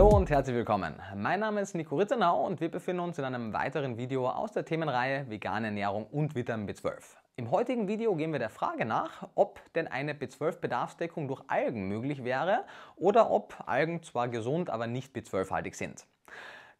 Hallo und herzlich willkommen. Mein Name ist Nico Rittenau und wir befinden uns in einem weiteren Video aus der Themenreihe vegane Ernährung und Vitamin B12. Im heutigen Video gehen wir der Frage nach, ob denn eine B12-Bedarfsdeckung durch Algen möglich wäre oder ob Algen zwar gesund, aber nicht B12-haltig sind.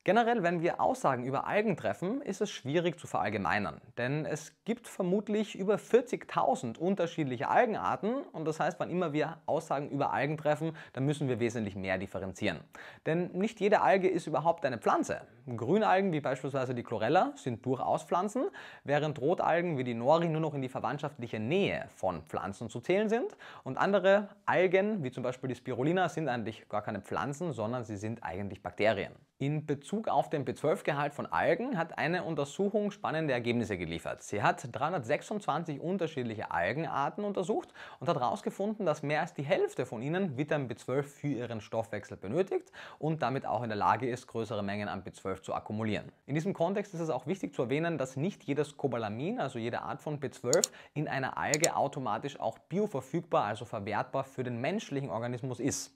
Generell, wenn wir Aussagen über Algen treffen, ist es schwierig zu verallgemeinern, denn es gibt vermutlich über 40.000 unterschiedliche Algenarten und das heißt, wann immer wir Aussagen über Algen treffen, dann müssen wir wesentlich mehr differenzieren. Denn nicht jede Alge ist überhaupt eine Pflanze. Grünalgen wie beispielsweise die Chlorella sind durchaus Pflanzen, während Rotalgen wie die Nori nur noch in die verwandtschaftliche Nähe von Pflanzen zu zählen sind und andere Algen wie zum Beispiel die Spirulina sind eigentlich gar keine Pflanzen, sondern sie sind eigentlich Bakterien. In Bezug auf den B12-Gehalt von Algen hat eine Untersuchung spannende Ergebnisse geliefert. Sie hat 326 unterschiedliche Algenarten untersucht und hat herausgefunden, dass mehr als die Hälfte von ihnen Vitamin B12 für ihren Stoffwechsel benötigt und damit auch in der Lage ist, größere Mengen an B12 zu akkumulieren. In diesem Kontext ist es auch wichtig zu erwähnen, dass nicht jedes Cobalamin, also jede Art von B12, in einer Alge automatisch auch bioverfügbar, also verwertbar für den menschlichen Organismus ist.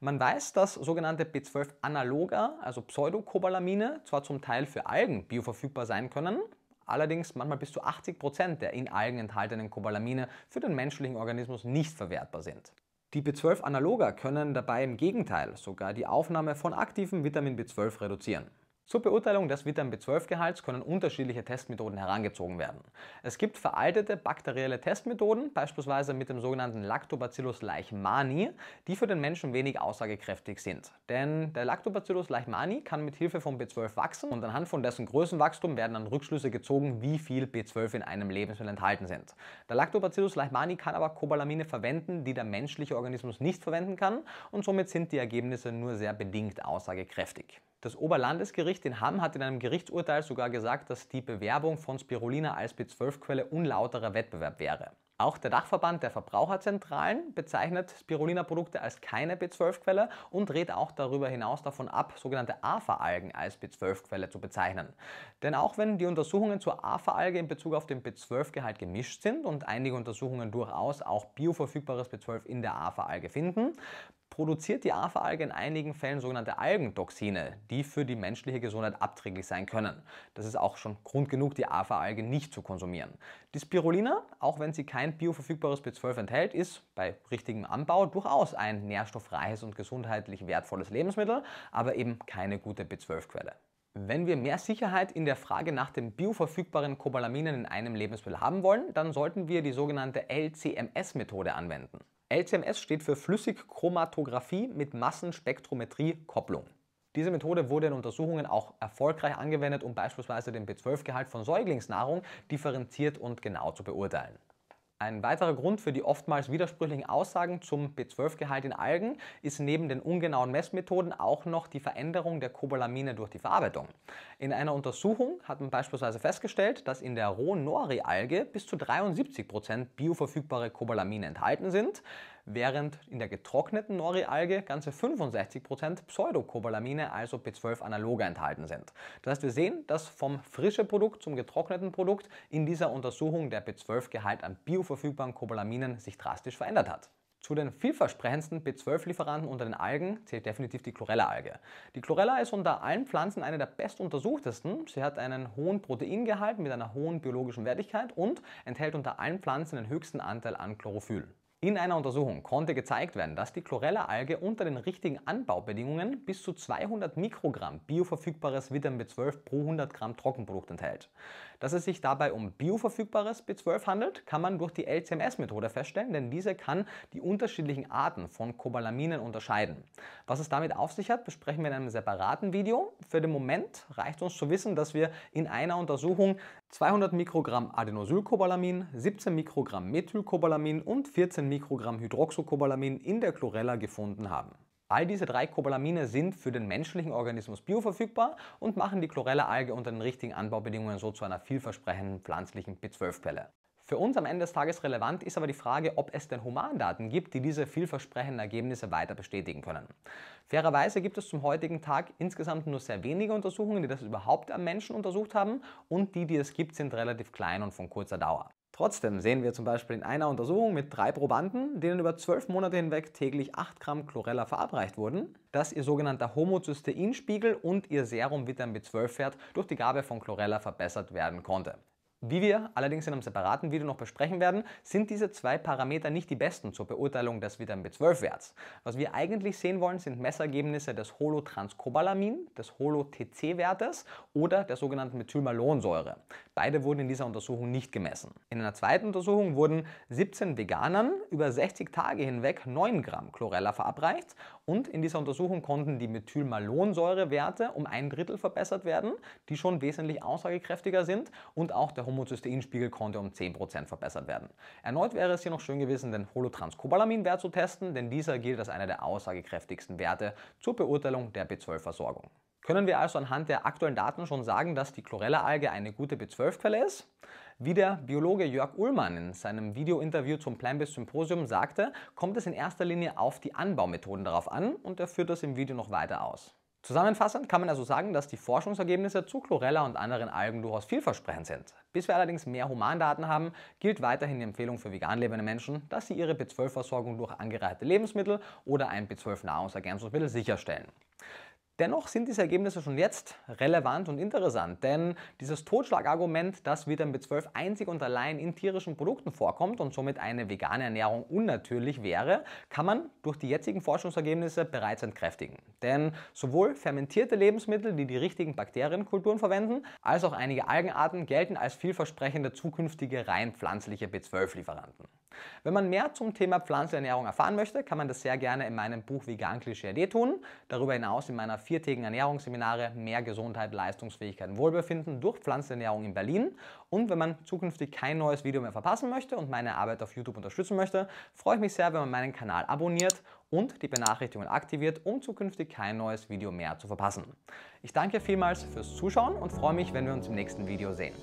Man weiß, dass sogenannte B12-Analoga, also Pseudocobalamine, zwar zum Teil für Algen bioverfügbar sein können, allerdings manchmal bis zu 80% Prozent der in Algen enthaltenen Cobalamine für den menschlichen Organismus nicht verwertbar sind. Die B12-Analoga können dabei im Gegenteil sogar die Aufnahme von aktivem Vitamin B12 reduzieren. Zur Beurteilung des Vitamin B12-Gehalts können unterschiedliche Testmethoden herangezogen werden. Es gibt veraltete bakterielle Testmethoden, beispielsweise mit dem sogenannten Lactobacillus leichmani, die für den Menschen wenig aussagekräftig sind. Denn der Lactobacillus leichmani kann mit Hilfe von B12 wachsen und anhand von dessen Größenwachstum werden dann Rückschlüsse gezogen, wie viel B12 in einem Lebensmittel enthalten sind. Der Lactobacillus leichmani kann aber Cobalamine verwenden, die der menschliche Organismus nicht verwenden kann und somit sind die Ergebnisse nur sehr bedingt aussagekräftig. Das Oberlandesgericht in Hamm hat in einem Gerichtsurteil sogar gesagt, dass die Bewerbung von Spirulina als B12-Quelle unlauterer Wettbewerb wäre. Auch der Dachverband der Verbraucherzentralen bezeichnet Spirulina-Produkte als keine B12-Quelle und rät auch darüber hinaus davon ab, sogenannte AFA-Algen als B12-Quelle zu bezeichnen. Denn auch wenn die Untersuchungen zur AFA-Alge in Bezug auf den B12-Gehalt gemischt sind und einige Untersuchungen durchaus auch bioverfügbares B12 in der AFA-Alge finden, produziert die Aferalge in einigen Fällen sogenannte Algentoxine, die für die menschliche Gesundheit abträglich sein können. Das ist auch schon Grund genug, die Aferalge nicht zu konsumieren. Die Spirulina, auch wenn sie kein bioverfügbares B12 enthält, ist bei richtigem Anbau durchaus ein nährstofffreies und gesundheitlich wertvolles Lebensmittel, aber eben keine gute B12-Quelle. Wenn wir mehr Sicherheit in der Frage nach den bioverfügbaren Cobalaminen in einem Lebensmittel haben wollen, dann sollten wir die sogenannte LCMS-Methode anwenden. LCMS steht für Flüssigchromatographie mit Massenspektrometrie-Kopplung. Diese Methode wurde in Untersuchungen auch erfolgreich angewendet, um beispielsweise den B12-Gehalt von Säuglingsnahrung differenziert und genau zu beurteilen. Ein weiterer Grund für die oftmals widersprüchlichen Aussagen zum B12-Gehalt in Algen ist neben den ungenauen Messmethoden auch noch die Veränderung der Cobalamine durch die Verarbeitung. In einer Untersuchung hat man beispielsweise festgestellt, dass in der rohen Nori-Alge bis zu 73% bioverfügbare Cobalamine enthalten sind während in der getrockneten Nori-Alge ganze 65% Pseudocobalamine, also B12-Analoge enthalten sind. Das heißt, wir sehen, dass vom frischen Produkt zum getrockneten Produkt in dieser Untersuchung der B12-Gehalt an bioverfügbaren Cobalaminen sich drastisch verändert hat. Zu den vielversprechendsten B12-Lieferanten unter den Algen zählt definitiv die Chlorella-Alge. Die Chlorella ist unter allen Pflanzen eine der bestuntersuchtesten. Sie hat einen hohen Proteingehalt mit einer hohen biologischen Wertigkeit und enthält unter allen Pflanzen den höchsten Anteil an Chlorophyll. In einer Untersuchung konnte gezeigt werden, dass die Chlorella-Alge unter den richtigen Anbaubedingungen bis zu 200 Mikrogramm bioverfügbares Vitamin B12 pro 100 Gramm Trockenprodukt enthält. Dass es sich dabei um bioverfügbares B12 handelt, kann man durch die LCMS-Methode feststellen, denn diese kann die unterschiedlichen Arten von Cobalaminen unterscheiden. Was es damit auf sich hat, besprechen wir in einem separaten Video. Für den Moment reicht uns zu wissen, dass wir in einer Untersuchung 200 Mikrogramm Adenosylcobalamin, 17 Mikrogramm Methylcobalamin und 14 15 Mikrogramm Hydroxocobalamin in der Chlorella gefunden haben. All diese drei Cobalamine sind für den menschlichen Organismus bioverfügbar und machen die Chlorella-Alge unter den richtigen Anbaubedingungen so zu einer vielversprechenden pflanzlichen B12-Pelle. Für uns am Ende des Tages relevant ist aber die Frage, ob es denn Humandaten gibt, die diese vielversprechenden Ergebnisse weiter bestätigen können. Fairerweise gibt es zum heutigen Tag insgesamt nur sehr wenige Untersuchungen, die das überhaupt am Menschen untersucht haben und die, die es gibt, sind relativ klein und von kurzer Dauer. Trotzdem sehen wir zum Beispiel in einer Untersuchung mit drei Probanden, denen über zwölf Monate hinweg täglich 8 Gramm Chlorella verabreicht wurden, dass ihr sogenannter Homozysteinspiegel und ihr Serum Vitamin B12-Wert durch die Gabe von Chlorella verbessert werden konnte. Wie wir allerdings in einem separaten Video noch besprechen werden, sind diese zwei Parameter nicht die besten zur Beurteilung des Vitamin B12-Werts. Was wir eigentlich sehen wollen, sind Messergebnisse des Holotranscobalamin, des Holo-TC-Wertes oder der sogenannten Methylmalonsäure. Beide wurden in dieser Untersuchung nicht gemessen. In einer zweiten Untersuchung wurden 17 Veganern über 60 Tage hinweg 9 Gramm Chlorella verabreicht und in dieser Untersuchung konnten die Methylmalonsäurewerte um ein Drittel verbessert werden, die schon wesentlich aussagekräftiger sind und auch der Homozysteinspiegel konnte um 10% verbessert werden. Erneut wäre es hier noch schön gewesen, den Holotranscobalamin-Wert zu testen, denn dieser gilt als einer der aussagekräftigsten Werte zur Beurteilung der B12-Versorgung können wir also anhand der aktuellen Daten schon sagen, dass die Chlorella-Alge eine gute B12-Quelle ist? Wie der Biologe Jörg Ullmann in seinem Video-Interview zum Plant-Based Symposium sagte, kommt es in erster Linie auf die Anbaumethoden darauf an und er führt das im Video noch weiter aus. Zusammenfassend kann man also sagen, dass die Forschungsergebnisse zu Chlorella und anderen Algen durchaus vielversprechend sind. Bis wir allerdings mehr Humandaten haben, gilt weiterhin die Empfehlung für vegan lebende Menschen, dass sie ihre B12-Versorgung durch angereihte Lebensmittel oder ein B12-Nahrungsergänzungsmittel sicherstellen. Dennoch sind diese Ergebnisse schon jetzt relevant und interessant, denn dieses Totschlagargument, dass Vitamin B12 einzig und allein in tierischen Produkten vorkommt und somit eine vegane Ernährung unnatürlich wäre, kann man durch die jetzigen Forschungsergebnisse bereits entkräftigen. Denn sowohl fermentierte Lebensmittel, die die richtigen Bakterienkulturen verwenden, als auch einige Algenarten gelten als vielversprechende zukünftige rein pflanzliche B12-Lieferanten. Wenn man mehr zum Thema Pflanzenernährung erfahren möchte, kann man das sehr gerne in meinem Buch Vegan Klischee AD tun. Darüber hinaus in meiner viertägigen Ernährungsseminare Mehr Gesundheit, Leistungsfähigkeit und Wohlbefinden durch Pflanzenernährung in Berlin. Und wenn man zukünftig kein neues Video mehr verpassen möchte und meine Arbeit auf YouTube unterstützen möchte, freue ich mich sehr, wenn man meinen Kanal abonniert und die Benachrichtigungen aktiviert, um zukünftig kein neues Video mehr zu verpassen. Ich danke vielmals fürs Zuschauen und freue mich, wenn wir uns im nächsten Video sehen.